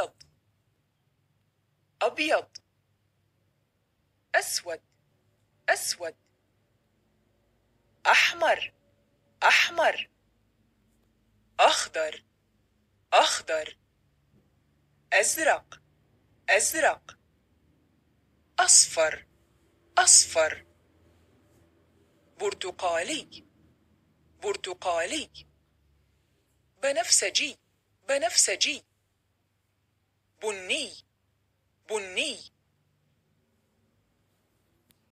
أبيض أبيض أسود أسود أحمر أحمر أخضر أخضر أزرق أزرق أصفر أصفر برتقالي برتقالي بنفسجي بنفسجي بني بني